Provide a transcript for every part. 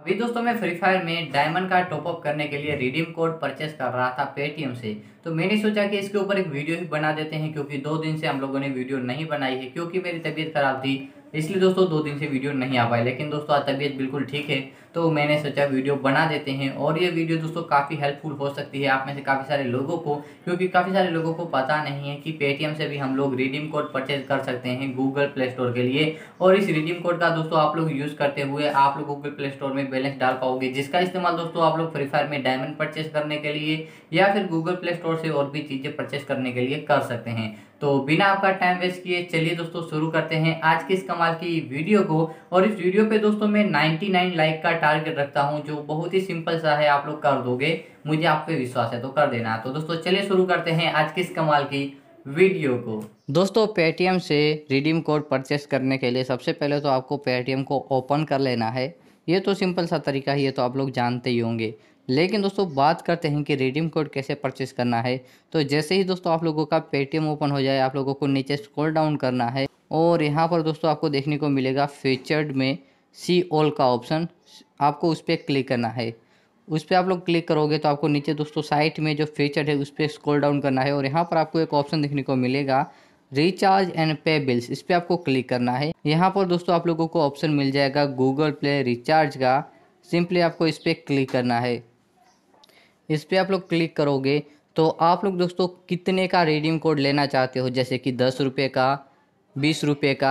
अभी दोस्तों मैं फ्री फायर में डायमंड का टॉपअप करने के लिए रिडीम कोड परचेस कर रहा था पेटीएम से तो मैंने सोचा कि इसके ऊपर एक वीडियो ही बना देते हैं क्योंकि दो दिन से हम लोगों ने वीडियो नहीं बनाई है क्योंकि मेरी तबीयत खराब थी इसलिए दोस्तों दो दिन से वीडियो नहीं आ पाई लेकिन दोस्तों आज तबीयत बिल्कुल ठीक है तो मैंने सोचा वीडियो बना देते हैं और ये वीडियो दोस्तों काफ़ी हेल्पफुल हो सकती है आप में से काफ़ी सारे लोगों को क्योंकि काफ़ी सारे लोगों को पता नहीं है कि पेटीएम से भी हम लोग रिडीम कोड परचेज कर सकते हैं गूगल प्ले स्टोर के लिए और इस रिडीम कोड का दोस्तों आप लोग यूज़ करते हुए आप लोग गूगल प्ले स्टोर में बैलेंस डाल पाओगे जिसका इस्तेमाल दोस्तों आप लोग फ्री फायर में डायमंड परचेज करने के लिए या फिर गूगल प्ले स्टोर से और भी चीज़ें परचेज करने के लिए कर सकते हैं तो बिना आपका टाइम वेस्ट किए चलिए दोस्तों शुरू करते हैं आज की इस कमाल की वीडियो को और इस वीडियो पे दोस्तों मैं 99 लाइक का टारगेट रखता हूँ जो बहुत ही सिंपल सा है आप लोग कर दोगे मुझे आप पे विश्वास है तो कर देना तो दोस्तों चलिए शुरू करते हैं आज की इस कमाल की वीडियो को दोस्तों पेटीएम से रिडीम कोड परचेस करने के लिए सबसे पहले तो आपको पेटीएम को ओपन कर लेना है ये तो सिंपल सा तरीका ही है तो आप लोग जानते ही होंगे लेकिन दोस्तों बात करते हैं कि रिडीम कोड कैसे परचेस करना है तो जैसे ही दोस्तों आप लोगों का पेटीएम ओपन हो जाए आप लोगों को नीचे स्क्रॉल डाउन करना है और यहाँ पर दोस्तों आपको देखने को मिलेगा फीचर्ड में सी ऑल का ऑप्शन आपको उस पर क्लिक करना है उस पर आप लोग क्लिक करोगे तो आपको नीचे दोस्तों साइट में जो फीचर है उस पर स्क्रोल डाउन करना है और यहाँ पर आपको एक ऑप्शन देखने को मिलेगा रिचार्ज एंड पे बिल्स इस पर आपको क्लिक करना है यहाँ पर दोस्तों आप लोगों को ऑप्शन मिल जाएगा गूगल प्ले रिचार्ज का सिंपली आपको इस पर क्लिक करना है इस पर आप लोग क्लिक करोगे तो आप लोग दोस्तों कितने का रिडीम कोड लेना चाहते हो जैसे कि दस रुपये का बीस रुपये का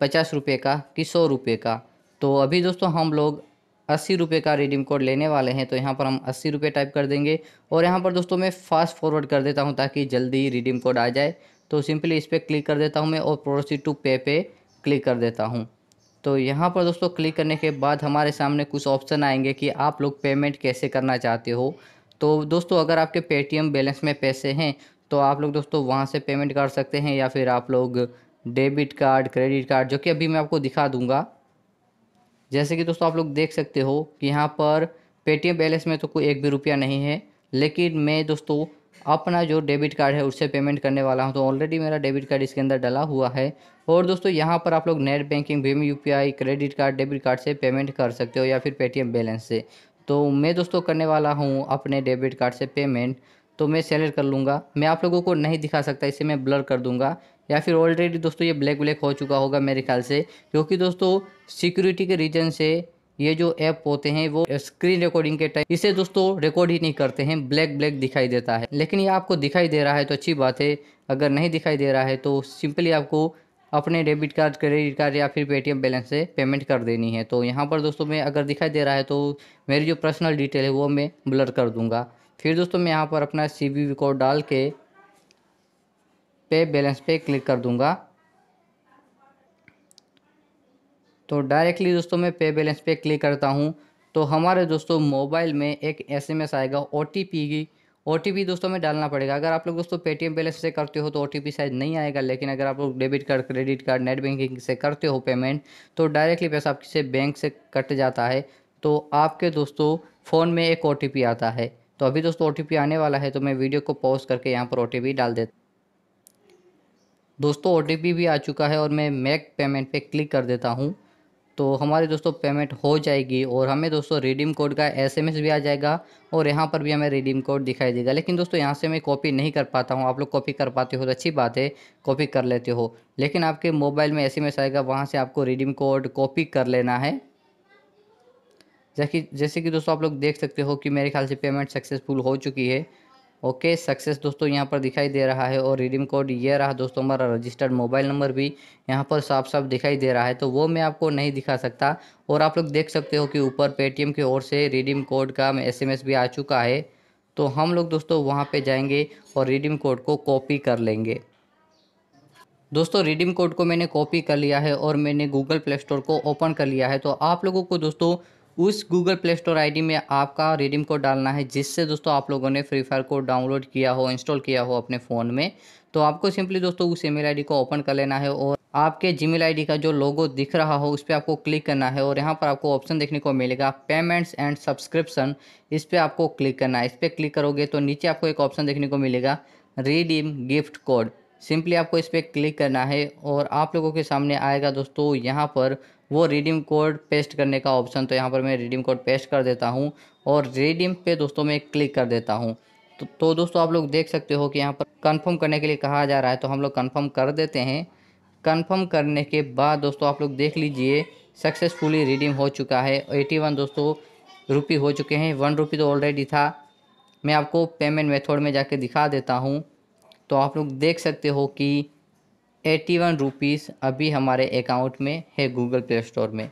पचास रुपये का कि सौ रुपये का तो अभी दोस्तों हम लोग अस्सी रुपये का रिडीम कोड लेने वाले हैं तो यहाँ पर हम अस्सी रुपये टाइप कर देंगे और यहाँ पर दोस्तों मैं फास्ट फॉरवर्ड कर देता हूँ ताकि जल्दी रिडीम कोड आ जाए तो सिंपली इस पर क्लिक कर देता हूँ मैं और प्रोसीड टू पे पे क्लिक कर देता हूँ तो यहाँ पर दोस्तों क्लिक करने के बाद हमारे सामने कुछ ऑप्शन आएंगे कि आप लोग पेमेंट कैसे करना चाहते हो तो दोस्तों अगर आपके पेटीएम बैलेंस में पैसे हैं तो आप लोग दोस्तों वहाँ से पेमेंट कर सकते हैं या फिर आप लोग डेबिट कार्ड क्रेडिट कार्ड जो कि अभी मैं आपको दिखा दूँगा जैसे कि दोस्तों आप लोग देख सकते हो कि यहाँ पर पेटीएम बैलेंस में तो कोई एक भी रुपया नहीं है लेकिन मैं दोस्तों अपना जो डेबिट कार्ड है उससे पेमेंट करने वाला हूँ तो ऑलरेडी मेरा डेबिट कार्ड इसके अंदर डला हुआ है और दोस्तों यहाँ पर आप लोग नेट बैंकिंग भीम UPI credit card debit card से पेमेंट कर सकते हो या फिर पेटीएम बैलेंस से तो मैं दोस्तों करने वाला हूँ अपने डेबिट कार्ड से पेमेंट तो मैं सेलेक्ट कर लूँगा मैं आप लोगों को नहीं दिखा सकता इसे मैं ब्लर कर दूँगा या फिर ऑलरेडी दोस्तों ये ब्लैक ब्लैक हो चुका होगा मेरे ख्याल से क्योंकि दोस्तों सिक्योरिटी के रीजन से ये जो ऐप होते हैं वो स्क्रीन रिकॉर्डिंग के टाइम इसे दोस्तों रिकॉर्ड ही नहीं करते हैं ब्लैक ब्लैक दिखाई देता है लेकिन ये आपको दिखाई दे रहा है तो अच्छी बात है अगर नहीं दिखाई दे रहा है तो सिंपली आपको अपने डेबिट कार्ड क्रेडिट कार्ड या फिर पेटीएम बैलेंस से पेमेंट कर देनी है तो यहाँ पर दोस्तों मैं अगर दिखाई दे रहा है तो मेरी जो पर्सनल डिटेल है वो मैं ब्लर कर दूँगा फिर दोस्तों मैं यहाँ पर अपना सी वी कोड डाल के पे बैलेंस पे क्लिक कर दूँगा तो डायरेक्टली दोस्तों मैं पे बैलेंस पे क्लिक करता हूँ तो हमारे दोस्तों मोबाइल में एक एस आएगा ओ टी पी ओ दोस्तों में डालना पड़ेगा अगर आप लोग दोस्तों पेटीएम बैलेंस से करते हो तो ओ शायद नहीं आएगा लेकिन अगर आप लोग debit card credit card net banking से करते हो पेमेंट तो डायरेक्टली पैसा आपसे बैंक से कट जाता है तो आपके दोस्तों फ़ोन में एक ओ आता है तो अभी दोस्तों ओ आने वाला है तो मैं वीडियो को पॉज करके यहाँ पर ओ डाल देता दोस्तों ओ भी आ चुका है और मैं मैक पेमेंट पे क्लिक कर देता हूँ तो हमारे दोस्तों पेमेंट हो जाएगी और हमें दोस्तों रिडीम कोड का एसएमएस भी आ जाएगा और यहाँ पर भी हमें रिडीम कोड दिखाई देगा लेकिन दोस्तों यहाँ से मैं कॉपी नहीं कर पाता हूँ आप लोग कॉपी कर पाते हो तो अच्छी बात है कॉपी कर लेते हो लेकिन आपके मोबाइल में एस आएगा वहाँ से आपको रिडीम कोड कॉपी कर लेना है जैसे जैसे कि दोस्तों आप लोग देख सकते हो कि मेरे ख्याल से पेमेंट सक्सेसफुल हो चुकी है ओके सक्सेस दोस्तों यहाँ पर दिखाई दे रहा है और रिडीम कोड ये रहा दोस्तों हमारा रजिस्टर्ड मोबाइल नंबर भी यहाँ पर साफ साफ दिखाई दे रहा है तो वो मैं आपको नहीं दिखा सकता और आप लोग देख सकते हो कि ऊपर पेटीएम की ओर से रिडीम कोड का एसएमएस भी आ चुका है तो हम लोग दोस्तों वहाँ पर जाएंगे और रिडीम कोड को कॉपी कर लेंगे दोस्तों रिडीम कोड को मैंने कॉपी कर लिया है और मैंने गूगल प्ले स्टोर को ओपन कर लिया है तो आप लोगों को दोस्तों उस गूगल प्ले स्टोर आईडी में आपका रिडीम कोड डालना है जिससे दोस्तों आप लोगों ने फ्री फायर को डाउनलोड किया हो इंस्टॉल किया हो अपने फ़ोन में तो आपको सिंपली दोस्तों उस ईमेल आईडी को ओपन कर लेना है और आपके जीमेल आईडी का जो लोगो दिख रहा हो उस पर आपको क्लिक करना है और यहाँ पर आपको ऑप्शन देखने को मिलेगा पेमेंट्स एंड सब्सक्रिप्शन इस पर आपको क्लिक करना है इस पर क्लिक करोगे तो नीचे आपको एक ऑप्शन देखने को मिलेगा रिडीम गिफ्ट कोड सिंपली आपको इस पर क्लिक करना है और आप लोगों के सामने आएगा दोस्तों यहाँ पर वो रिडीम कोड पेस्ट करने का ऑप्शन तो यहाँ पर मैं रिडीम कोड पेस्ट कर देता हूँ और रिडीम पे दोस्तों मैं क्लिक कर देता हूँ तो, तो दोस्तों आप लोग देख सकते हो कि यहाँ पर कंफर्म करने के लिए कहा जा रहा है तो हम लोग कंफर्म कर देते हैं कंफर्म करने के बाद दोस्तों आप लोग देख लीजिए सक्सेसफुली रिडीम हो चुका है एटी वन दोस्तों रुपी हो चुके हैं वन रुपी तो ऑलरेडी था मैं आपको पेमेंट मेथड में जाके दिखा देता हूँ तो आप लोग देख सकते हो कि एटी वन रुपीज़ अभी हमारे अकाउंट में है गूगल प्ले स्टोर में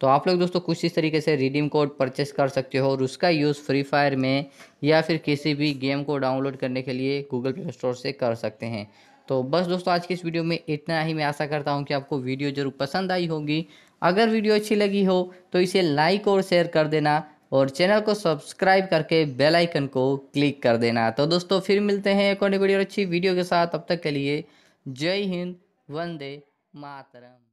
तो आप लोग दोस्तों कुछ इस तरीके से रिडीम कोड परचेस कर सकते हो और उसका यूज़ फ्री फायर में या फिर किसी भी गेम को डाउनलोड करने के लिए गूगल प्ले स्टोर से कर सकते हैं तो बस दोस्तों आज की इस वीडियो में इतना ही मैं आशा करता हूँ कि आपको वीडियो जरूर पसंद आई होगी अगर वीडियो अच्छी लगी हो तो इसे लाइक और शेयर कर देना और चैनल को सब्सक्राइब करके बेल आइकन को क्लिक कर देना तो दोस्तों फिर मिलते हैं एक और वीडियो अच्छी वीडियो के साथ अब तक के लिए जय हिंद वंदे मातरम